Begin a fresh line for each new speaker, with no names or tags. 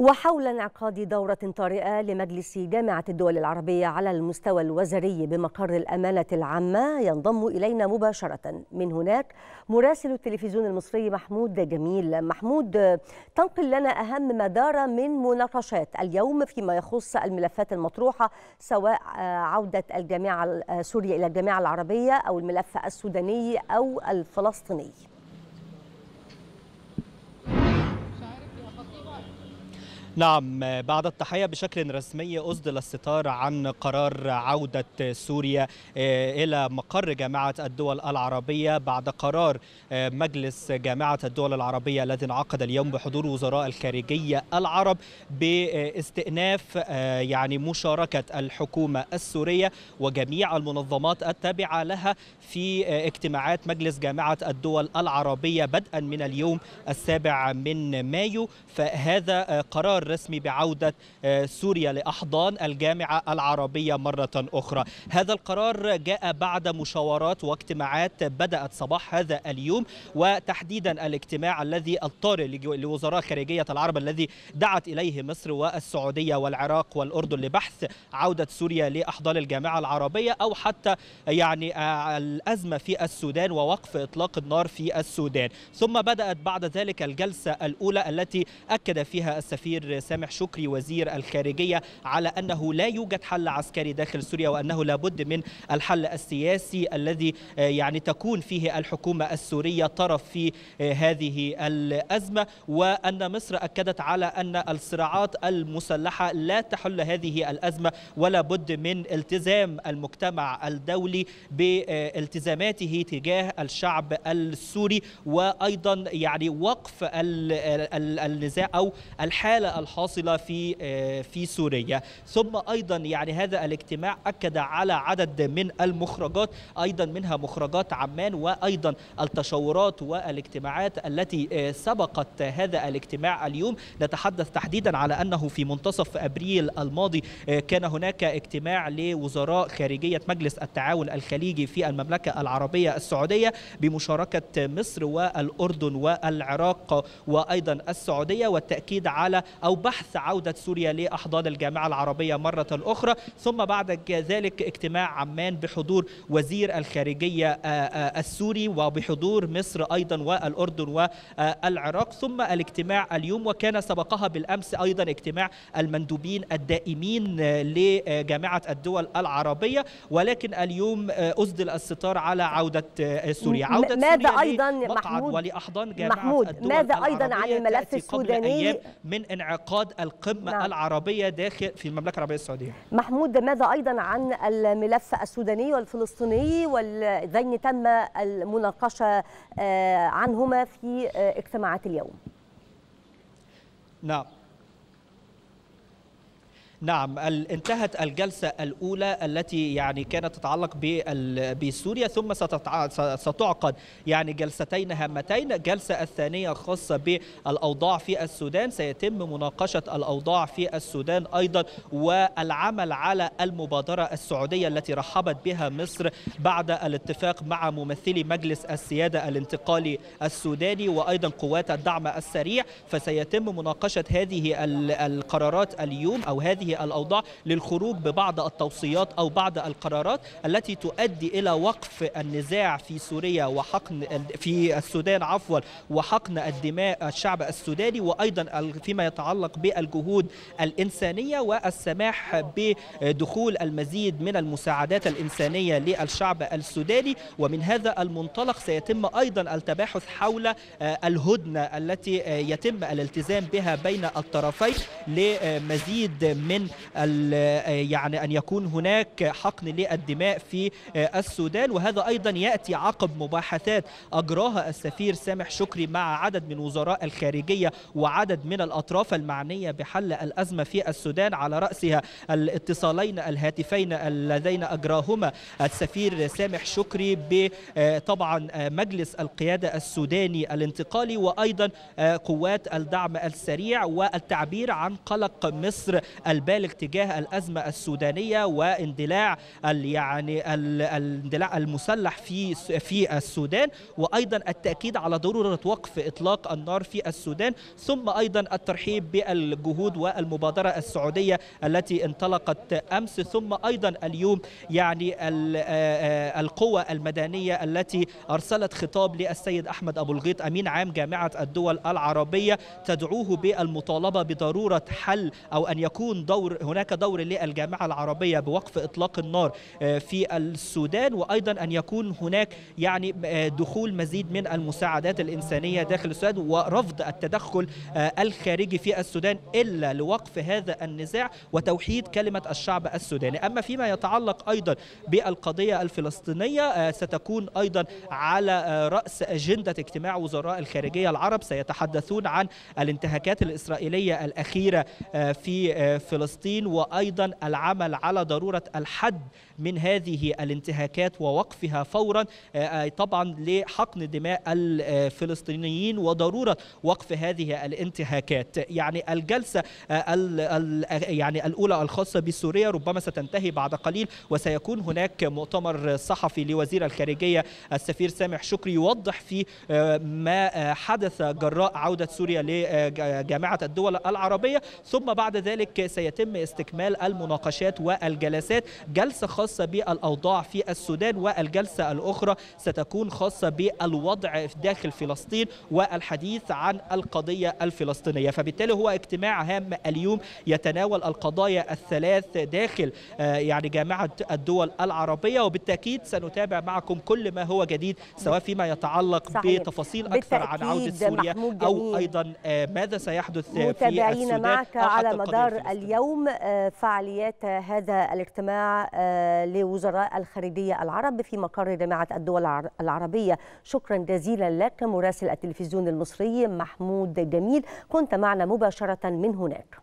وحول انعقاد دورة طارئة لمجلس جامعة الدول العربية على المستوى الوزري بمقر الأمانة العامة ينضم إلينا مباشرة من هناك مراسل التلفزيون المصري محمود جميل محمود تنقل لنا أهم ما دار من مناقشات اليوم فيما يخص الملفات المطروحة سواء آه، عودة الجامعة آه، سوريا إلى الجامعة العربية أو الملف السوداني أو الفلسطيني
نعم بعد التحية بشكل رسمي أصدل الستار عن قرار عودة سوريا آه، إلى مقر جامعة الدول العربية بعد قرار آه، مجلس جامعة الدول العربية الذي انعقد اليوم بحضور وزراء الخارجية العرب باستئناف آه، يعني مشاركة الحكومة السورية وجميع المنظمات التابعة لها في اجتماعات مجلس جامعة الدول العربية بدءا من اليوم السابع من مايو فهذا قرار قرار رسمي بعودة آه، سوريا لأحضان الجامعة العربية مرة أخرى هذا القرار جاء بعد مشاورات واجتماعات بدأت صباح هذا اليوم وتحديدا الاجتماع الذي الطارئ لوزراء خارجية العرب الذي دعت إليه مصر والسعودية والعراق والأردن لبحث عودة سوريا لأحضان الجامعة العربية أو حتى يعني آه، الأزمة في السودان ووقف إطلاق النار في السودان ثم بدأت بعد ذلك الجلسة الأولى التي أكد فيها السفير سامح شكري وزير الخارجيه على انه لا يوجد حل عسكري داخل سوريا وانه لابد من الحل السياسي الذي آه، يعني تكون فيه الحكومه السوريه طرف في آه، هذه الازمه وان مصر اكدت على ان الصراعات المسلحه لا تحل هذه الازمه ولا بد من التزام المجتمع الدولي بالتزاماته تجاه الشعب السوري وايضا يعني وقف النزاع او الحاله الحاصله في آه، في سوريا ثم ايضا يعني هذا الاجتماع اكد على عدد من المخرجات ايضا منها مخرجات عمان وايضا التشاورات والاجتماعات التي آه، سبقت هذا الاجتماع اليوم نتحدث تحديدا على انه في منتصف ابريل الماضي آه، كان هناك اجتماع لوزراء خارجيه مجلس التعاون الخليجي في المملكه العربيه السعوديه بمشاركه مصر والاردن والعراق وايضا السعوديه والتاكيد على أو بحث عودة سوريا لأحضان الجامعة العربية مرة أخرى ثم بعد ذلك اجتماع عمان بحضور وزير الخارجية آه، آه، السوري وبحضور مصر أيضا والأردن والعراق ثم الاجتماع اليوم وكان سبقها بالأمس أيضا اجتماع المندوبين الدائمين لجامعة الدول العربية ولكن اليوم آه، أسدل الستار على عودة سوريا عودة ماذا سوريا أيضا
محمود ولأحضان
جامعة محمود الدول ماذا
أيضا عن الملف السوداني
من انعقاد انعقاد القمة نعم. العربية داخل في المملكة العربية السعودية
محمود ماذا أيضا عن الملف السوداني والفلسطيني والذين تم المناقشة آه، عنهما في آه، اجتماعات اليوم
نعم نعم انتهت الجلسة الأولى التي يعني كانت تتعلق بسوريا ثم ستعقد يعني جلستين هامتين الجلسة الثانية خاصة بالأوضاع في السودان سيتم مناقشة الأوضاع في السودان أيضا والعمل على المبادرة السعودية التي رحبت بها مصر بعد الاتفاق مع ممثلي مجلس السيادة الانتقالي السوداني وأيضا قوات الدعم السريع فسيتم مناقشة هذه القرارات اليوم أو هذه هذه الأوضاع للخروج ببعض التوصيات أو بعض القرارات التي تؤدي إلى وقف النزاع في سوريا وحقن في السودان عفوا وحقن الدماء الشعب السوداني وأيضا فيما يتعلق بالجهود الإنسانية والسماح بدخول المزيد من المساعدات الإنسانية للشعب السوداني ومن هذا المنطلق سيتم أيضا التباحث حول آه، الهدنة التي آه، يتم الالتزام بها بين الطرفين لمزيد من من آه، يعني أن يكون هناك حقن للدماء في آه، السودان وهذا أيضا يأتي عقب مباحثات أجراها السفير سامح شكري مع عدد من وزراء الخارجية وعدد من الأطراف المعنية بحل الأزمة في السودان على رأسها الاتصالين الهاتفين اللذين أجراهما السفير سامح شكري آه، طبعا مجلس القيادة السوداني الانتقالي وأيضا قوات الدعم السريع والتعبير عن قلق مصر البلد بالغ تجاه الازمه السودانيه واندلاع يعني الاندلاع المسلح في في السودان وايضا التاكيد على ضروره وقف اطلاق النار في السودان ثم ايضا الترحيب بالجهود والمبادره السعوديه التي انطلقت امس ثم ايضا اليوم يعني القوى المدنيه التي ارسلت خطاب للسيد احمد ابو الغيط امين عام جامعه الدول العربيه تدعوه بالمطالبه بضروره حل او ان يكون دور دور هناك دور للجامعه العربيه بوقف اطلاق النار آه، في السودان وايضا ان يكون هناك يعني آه، دخول مزيد من المساعدات الانسانيه داخل السودان ورفض التدخل آه، الخارجي في السودان الا لوقف هذا النزاع وتوحيد كلمه الشعب السوداني اما فيما يتعلق ايضا بالقضيه الفلسطينيه ستكون ايضا على راس اجنده اجتماع وزراء الخارجيه العرب سيتحدثون عن الانتهاكات الاسرائيليه الاخيره في فلسطين فلسطين وايضا العمل على ضروره الحد من هذه الانتهاكات ووقفها فورا آه، آه، طبعا لحقن دماء الفلسطينيين وضروره وقف هذه الانتهاكات يعني الجلسه آه، يعني الاولى الخاصه بسوريا ربما ستنتهي بعد قليل وسيكون هناك مؤتمر صحفي لوزير الخارجيه السفير سامح شكري يوضح فيه ما حدث جراء عوده سوريا لجامعه الدول العربيه ثم بعد ذلك سيتم يتم استكمال المناقشات والجلسات جلسة خاصة بالأوضاع في السودان والجلسة الأخرى ستكون خاصة بالوضع داخل فلسطين والحديث عن القضية الفلسطينية فبالتالي هو اجتماع هام اليوم يتناول القضايا الثلاث داخل آه، يعني جامعة الدول العربية وبالتأكيد سنتابع معكم كل ما هو جديد سواء فيما يتعلق صحيح. بتفاصيل أكثر عن عودة سوريا أو أيضا آه، ماذا سيحدث في السودان متابعين معك على مدار اليوم
اليوم آه، فعاليات هذا الاجتماع آه، لوزراء الخارجية العرب في مقر جامعة الدول العربية شكرا جزيلا لك مراسل التلفزيون المصري محمود جميل كنت معنا مباشرة من هناك